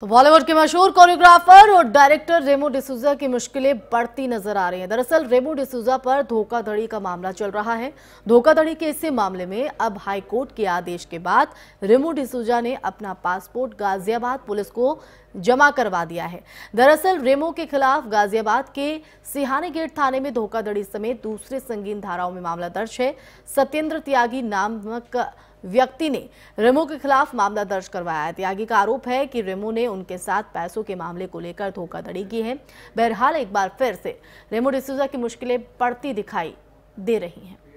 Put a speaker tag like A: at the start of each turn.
A: तो बॉलीवुड के मशहूर कोरियोग्राफर और डायरेक्टर रेमो डिसूजा की मुश्किलें बढ़ती नजर आ रही हैं दरअसल रेमो डिसूजा पर धोखाधड़ी का मामला चल रहा है धोखाधड़ी के इसी मामले में अब हाईकोर्ट के आदेश के बाद रेमो डिसूजा ने अपना पासपोर्ट गाजियाबाद पुलिस को जमा करवा दिया है दरअसल रेमो के खिलाफ गाजियाबाद के सिहानी गेट थाने में धोखाधड़ी समेत दूसरे संगीन धाराओं में मामला दर्ज है सत्येंद्र त्यागी नामक व्यक्ति ने रेमो के खिलाफ मामला दर्ज करवाया है त्यागी का आरोप है कि रेमो ने उनके साथ पैसों के मामले को लेकर धोखाधड़ी की है बहरहाल एक बार फिर से रेमो डिसूजा की मुश्किलें पड़ती दिखाई दे रही हैं